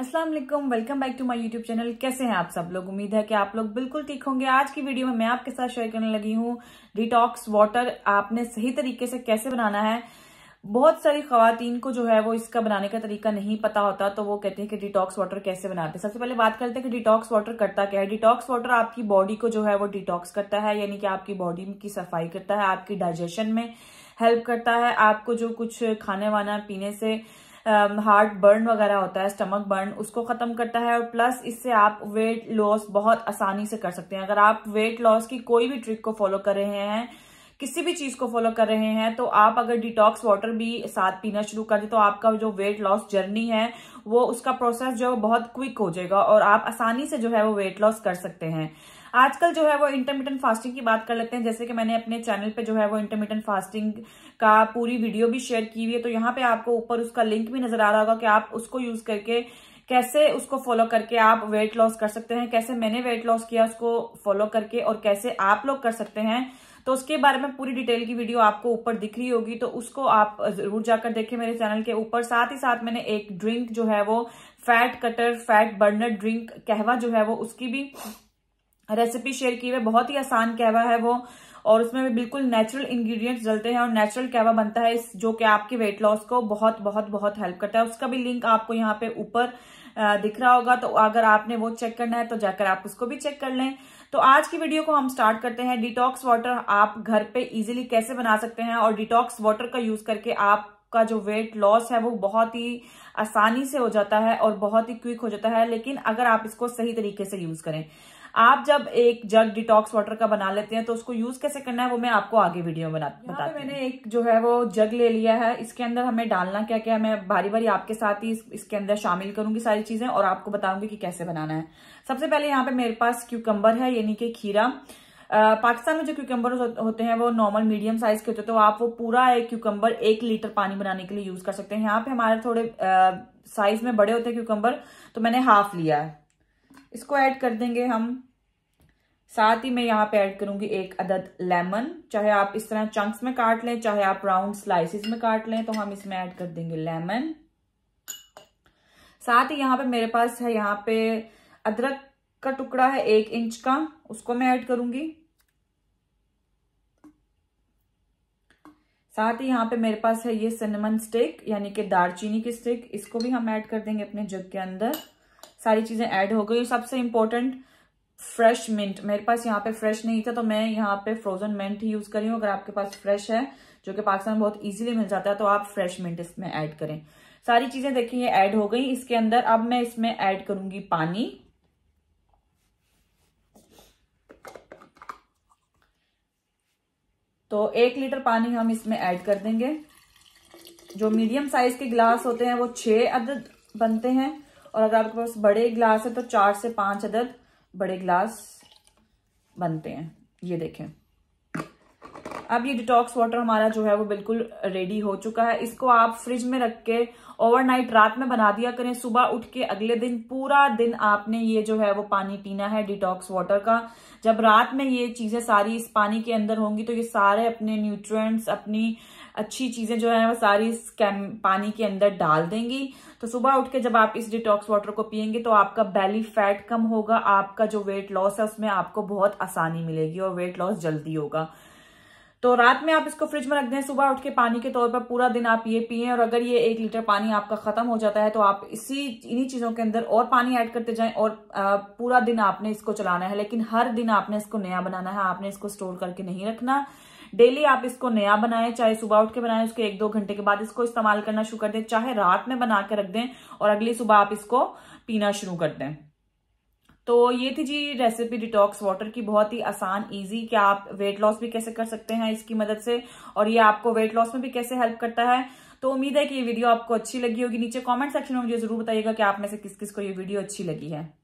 Aslam welcome back to my YouTube channel कैसे हैं आप सब लोग उम्मीद है कि आप लोग बिल्कुल ठीक होंगे आज की वीडियो में मैं आपके साथ शेयर करने लगी हूँ डिटॉक्स वाटर आपने सही तरीके से कैसे बनाना है बहुत सारी खातन को जो है वो इसका बनाने का तरीका नहीं पता होता तो वो कहते हैं कि डिटॉक्स वाटर कैसे बनाते हैं सबसे पहले बात करते हैं कि डिटॉक्स वाटर करता क्या है डिटॉक्स वाटर आपकी बॉडी को जो है वो डिटॉक्स करता है यानी कि आपकी बॉडी की सफाई करता है आपकी डाइजेशन में हेल्प करता है आपको जो कुछ खाने वाना पीने से हार्ट um, बर्न वगैरह होता है स्टमक बर्न उसको ख़त्म करता है और प्लस इससे आप वेट लॉस बहुत आसानी से कर सकते हैं अगर आप वेट लॉस की कोई भी ट्रिक को फॉलो कर रहे हैं किसी भी चीज को फॉलो कर रहे हैं तो आप अगर डिटॉक्स वाटर भी साथ पीना शुरू कर दें तो आपका जो वेट लॉस जर्नी है वो उसका प्रोसेस जो बहुत क्विक हो जाएगा और आप आसानी से जो है वो वेट लॉस कर सकते हैं आजकल जो है वो इंटरमीडियंट फास्टिंग की बात कर लेते हैं जैसे कि मैंने अपने चैनल पे जो है वो इंटरमीडियंट फास्टिंग का पूरी वीडियो भी शेयर की हुई है तो यहाँ पे आपको ऊपर उसका लिंक भी नजर आ रहा होगा कि आप उसको यूज करके कैसे उसको फॉलो करके आप वेट लॉस कर सकते हैं कैसे मैंने वेट लॉस किया उसको फॉलो करके और कैसे आप लोग कर सकते हैं तो उसके बारे में पूरी डिटेल की वीडियो आपको ऊपर दिख रही होगी तो उसको आप जरूर जाकर देखें मेरे चैनल के ऊपर साथ ही साथ मैंने एक ड्रिंक जो है वो fat cutter fat burner drink kahwa जो है वो उसकी भी रेसिपी शेयर की हुई है बहुत ही आसान कहवा है वो और उसमें भी बिल्कुल नेचुरल इंग्रेडिएंट्स डलते हैं और नेचुरल कहवा बनता है जो कि आपके वेट लॉस को बहुत बहुत बहुत हेल्प करता है उसका भी लिंक आपको यहाँ पे ऊपर दिख रहा होगा तो अगर आपने वो चेक करना है तो जाकर आप उसको भी चेक कर लें तो आज की वीडियो को हम स्टार्ट करते हैं डिटॉक्स वाटर आप घर पे इजिली कैसे बना सकते हैं और डिटॉक्स वाटर का यूज करके आप का जो वेट लॉस है वो बहुत ही आसानी से हो जाता है और बहुत ही क्विक हो जाता है लेकिन अगर आप इसको सही तरीके से यूज करें आप जब एक जग डिटॉक्स वाटर का बना लेते हैं तो उसको यूज कैसे करना है वो मैं आपको आगे वीडियो में बना मैंने एक जो है वो जग ले लिया है इसके अंदर हमें डालना क्या क्या है मैं बारी बारी आपके साथ ही इसके अंदर शामिल करूंगी सारी चीजें और आपको बताऊंगी कि कैसे बनाना है सबसे पहले यहाँ पे मेरे पास क्यूकम्बर है यानी कि खीरा पाकिस्तान में जो क्यूकम्बर होते हैं वो नॉर्मल मीडियम साइज के होते हैं तो आप वो पूरा एक क्यूकम्बर एक लीटर पानी बनाने के लिए यूज कर सकते हैं यहाँ पे हमारे थोड़े साइज में बड़े होते हैं क्यूकम्बर तो मैंने हाफ लिया है इसको ऐड कर देंगे हम साथ ही मैं यहाँ पे ऐड करूंगी एक अदद लेमन चाहे आप इस तरह चंक्स में काट लें चाहे आप राउंड स्लाइसिस में काट लें तो हम इसमें ऐड कर देंगे लेमन साथ ही यहाँ पे मेरे पास है यहाँ पे अदरक का टुकड़ा है एक इंच का उसको मैं ऐड करूंगी साथ ही यहाँ पे मेरे पास है ये सिनेमन स्टिक यानी कि दारचीनी की स्टिक इसको भी हम ऐड कर देंगे अपने जग के अंदर सारी चीज़ें ऐड हो गई सबसे इम्पोर्टेंट फ्रेश मिंट मेरे पास यहाँ पे फ्रेश नहीं था तो मैं यहाँ पे फ्रोजन मिंट ही यूज़ करी हूँ अगर आपके पास फ्रेश है जो कि पाकिस्तान में बहुत इजीली मिल जाता है तो आप फ्रेश मिंट इसमें ऐड करें सारी चीज़ें देखिए ये ऐड हो गई इसके अंदर अब मैं इसमें ऐड करूंगी पानी तो एक लीटर पानी हम इसमें ऐड कर देंगे जो मीडियम साइज के गिलास होते हैं वो छह अदद बनते हैं और अगर आपके पास बड़े गिलास है तो चार से पांच अदद बड़े गिलास बनते हैं ये देखें अब ये डिटॉक्स वाटर हमारा जो है वो बिल्कुल रेडी हो चुका है इसको आप फ्रिज में रख के ओवरनाइट रात में बना दिया करें सुबह उठ के अगले दिन पूरा दिन आपने ये जो है वो पानी पीना है डिटॉक्स वाटर का जब रात में ये चीज़ें सारी इस पानी के अंदर होंगी तो ये सारे अपने न्यूट्रिएंट्स अपनी अच्छी चीज़ें जो है वो सारी स्कैन पानी के अंदर डाल देंगी तो सुबह उठ के जब आप इस डिटॉक्स वाटर को पियेंगे तो आपका बैली फैट कम होगा आपका जो वेट लॉस है उसमें आपको बहुत आसानी मिलेगी और वेट लॉस जल्दी होगा तो रात में आप इसको फ्रिज में रख दें सुबह उठ के पानी के तौर पर पूरा दिन आप ये पिए और अगर ये एक लीटर पानी आपका खत्म हो जाता है तो आप इसी इन्हीं चीजों के अंदर और पानी ऐड करते जाएं और पूरा दिन आपने इसको चलाना है लेकिन हर दिन आपने इसको नया बनाना है आपने इसको स्टोर करके नहीं रखना डेली आप इसको नया बनाएं चाहे सुबह उठ के बनाएं उसके एक दो घंटे के बाद इसको इस्तेमाल करना शुरू कर दें चाहे रात में बना के रख दें और अगली सुबह आप इसको पीना शुरू कर दें तो ये थी जी रेसिपी डिटॉक्स वाटर की बहुत ही आसान इजी क्या आप वेट लॉस भी कैसे कर सकते हैं इसकी मदद से और ये आपको वेट लॉस में भी कैसे हेल्प करता है तो उम्मीद है कि ये वीडियो आपको अच्छी लगी होगी नीचे कमेंट सेक्शन में मुझे जरूर बताइएगा कि आप में से किस किस को ये वीडियो अच्छी लगी है